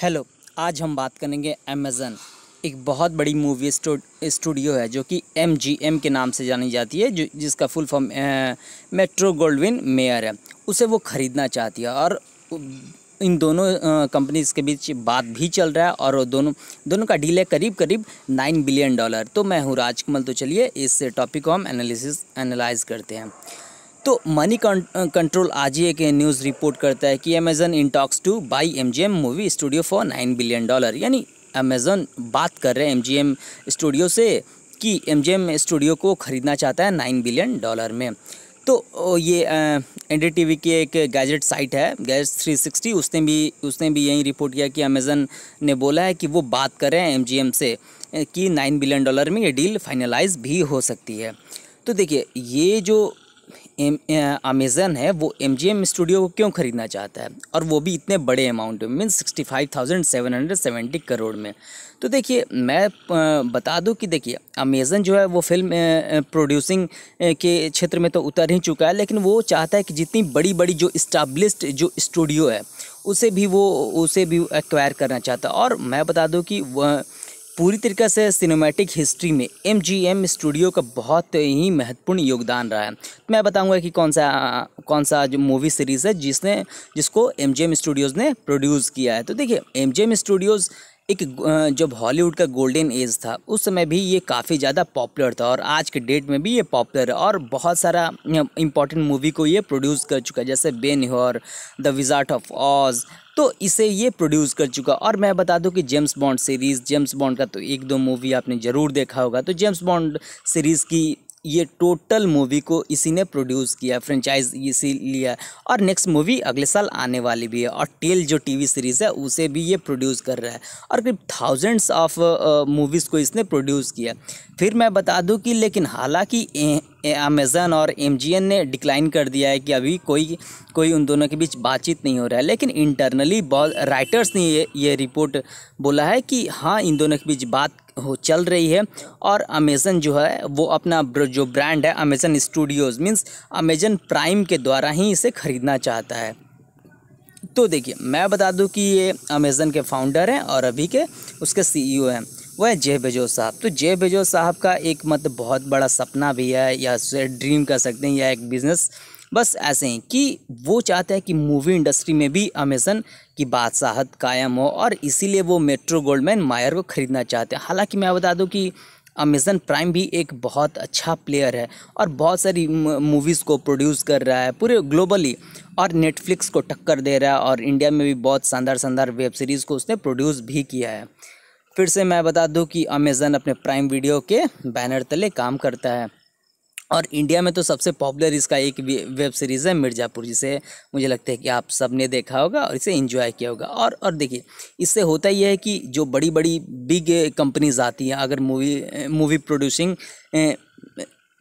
hello आज हम बात करेंगे अमेज़न एक बहुत बड़ी मूवी स्टूडियो है जो कि एम जी एम के नाम से जानी जाती है जो जिसका full form metro Goldwyn Mayer है उसे वो ख़रीदना चाहती है और इन दोनों कंपनीज़ के बीच बात भी चल रहा है और दोनों दोनों का डील है करीब करीब नाइन बिलियन डॉलर तो मैं हूँ राजकमल तो चलिए इस टॉपिक को हम एनालिसिस एनालाइज करते हैं तो मनी कंट्रोल uh, आज ही एक न्यूज़ रिपोर्ट करता है कि Amazon in talks to buy M movie studio for nine billion dollar यानी अमेजन बात कर रहे हैं एम स्टूडियो से कि एम स्टूडियो को ख़रीदना चाहता है नाइन बिलियन डॉलर में तो ये एन डी टी वी की एक गैजेट साइट है गैजेट थ्री सिक्सटी उसने भी उसने भी यही रिपोर्ट किया कि अमेज़न ने बोला है कि वो बात कर रहे हैं एम जी एम से कि नाइन बिलियन डॉलर में ये डील फाइनलाइज भी हो सकती है तो देखिए ये जो एम अमेज़न है वो एम जी एम स्टूडियो को क्यों ख़रीदना चाहता है और वो भी इतने बड़े अमाउंट में mean sixty five thousand seven hundred seventy crore में तो देखिए मैं बता दूं कि देखिए अमेज़न जो है वो फिल्म प्रोड्यूसिंग के क्षेत्र में तो उतर ही चुका है लेकिन वो चाहता है कि जितनी बड़ी बड़ी जो इस्टाब्लिश्ड जो स्टूडियो है उसे भी वो उसे भी एक्वायर करना चाहता है और मैं बता दूँ कि पूरी तरीके से सिनेमैटिक हिस्ट्री में एम जी एम स्टूडियो का बहुत ही महत्वपूर्ण योगदान रहा है तो मैं बताऊंगा कि कौन सा कौन सा जो मूवी सीरीज़ है जिसने जिसको एम जी एम स्टूडियोज़ ने प्रोड्यूस किया है तो देखिए एम जी एम स्टूडियोज़ एक जब हॉलीवुड का गोल्डन एज था उस समय भी ये काफ़ी ज़्यादा पॉपुलर था और आज के डेट में भी ये पॉपुलर है और बहुत सारा इंपॉर्टेंट मूवी को ये प्रोड्यूस कर चुका है जैसे बेन द विज़ार्ट ऑफ ऑज तो इसे ये प्रोड्यूस कर चुका और मैं बता दूं कि James Bond series James Bond का तो एक दो मूवी आपने ज़रूर देखा होगा तो जेम्स बॉन्ड सीरीज़ की ये टोटल मूवी को इसी ने प्रोड्यूस किया फ्रेंचाइज इसी लिया और नेक्स्ट मूवी अगले साल आने वाली भी है और टेल जो टीवी सीरीज़ है उसे भी ये प्रोड्यूस कर रहा है और करीब थाउजेंड्स ऑफ मूवीज़ को इसने प्रोड्यूस किया फिर मैं बता दूं कि लेकिन हालांकि अमेज़न और एम ने डिक्लाइन कर दिया है कि अभी कोई कोई उन दोनों के बीच बातचीत नहीं हो रहा है लेकिन इंटरनली बहुत राइटर्स ने ये ये रिपोर्ट बोला है कि हाँ इन दोनों के बीच बात हो चल रही है और अमेज़न जो है वो अपना जो ब्रांड है Amazon studios means Amazon Prime के द्वारा ही इसे ख़रीदना चाहता है तो देखिए मैं बता दूं कि ये अमेज़न के फाउंडर हैं और अभी के उसके सीईओ e हैं वह जय बेजो साहब तो जय बेजो साहब का एक मतलब बहुत बड़ा सपना भी है या ड्रीम कह सकते हैं या एक बिज़नेस बस ऐसे ही कि वो चाहते हैं कि मूवी इंडस्ट्री में भी अमेजन की बादशाहत कायम हो और इसीलिए वो मेट्रो गोल्डमैन मायर को ख़रीदना चाहते हैं हालांकि मैं बता दूं कि अमेज़न प्राइम भी एक बहुत अच्छा प्लेयर है और बहुत सारी मूवीज़ को प्रोड्यूस कर रहा है पूरे ग्लोबली और नेटफ्लिक्स को टक्कर दे रहा है और इंडिया में भी बहुत शानदार शानदार वेब सीरीज़ को उसने प्रोड्यूस भी किया है फिर से मैं बता दूं कि अमेज़न अपने प्राइम वीडियो के बैनर तले काम करता है और इंडिया में तो सबसे पॉपुलर इसका एक वेब सीरीज़ है मिर्ज़ापुर जिसे मुझे लगता है कि आप सब ने देखा होगा और इसे एंजॉय किया होगा और और देखिए इससे होता यह है कि जो बड़ी बड़ी बिग कंपनीज आती हैं अगर movie movie producing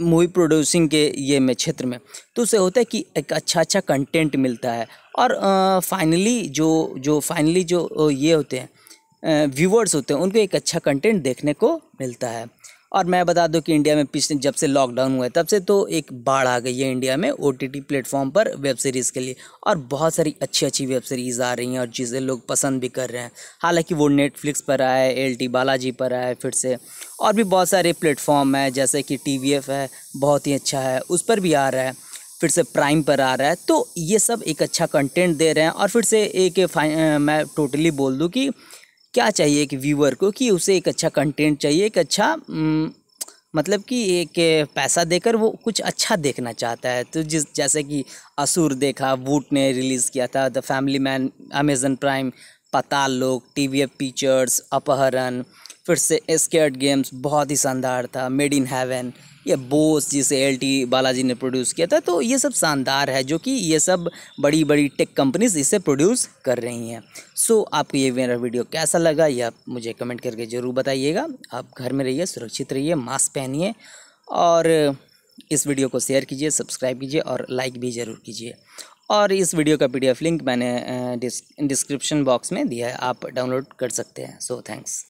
movie producing के ये में क्षेत्र में तो उसे होता है कि एक अच्छा अच्छा कंटेंट मिलता है और फाइनली जो जो फाइनली जो ये होते हैं व्यूवर्स होते हैं उनको एक अच्छा कंटेंट देखने को मिलता है और मैं बता दूं कि इंडिया में पिछले जब से लॉकडाउन हुआ है तब से तो एक बाढ़ आ गई है इंडिया में ओ टी प्लेटफॉर्म पर वेब सीरीज़ के लिए और बहुत सारी अच्छी अच्छी वेब सीरीज़ आ रही हैं और जिसे लोग पसंद भी कर रहे हैं हालांकि वो नेटफ्लिक्स पर आए एल टी बालाजी पर आए फिर से और भी बहुत सारे प्लेटफॉर्म हैं जैसे कि टी है बहुत ही अच्छा है उस पर भी आ रहा है फिर से प्राइम पर आ रहा है तो ये सब एक अच्छा कंटेंट दे रहे हैं और फिर से एक मैं टोटली बोल दूँ कि क्या चाहिए एक व्यूअर को कि उसे एक अच्छा कंटेंट चाहिए एक अच्छा हम्म, मतलब कि एक पैसा देकर वो कुछ अच्छा देखना चाहता है तो जिस जैसे कि असुर देखा वूट ने रिलीज़ किया था the family man Amazon Prime Paatal Lok T V F pictures अपहरण फिर से स्केट गेम्स बहुत ही शानदार था मेड इन हेवन या बोस जिसे एल टी बालाजी ने प्रोड्यूस किया था तो ये सब शानदार है जो कि ये सब बड़ी बड़ी टेक कंपनीज इसे प्रोड्यूस कर रही हैं सो so, आपको ये मेरा वीडियो कैसा लगा आप मुझे कमेंट करके ज़रूर बताइएगा आप घर में रहिए सुरक्षित रहिए मास्क पहनिए और इस वीडियो को शेयर कीजिए सब्सक्राइब कीजिए और लाइक भी ज़रूर कीजिए और इस वीडियो का पीडीएफ लिंक मैंने डिस्क्रिप्शन बॉक्स में दिया है आप डाउनलोड कर सकते हैं सो थैंक्स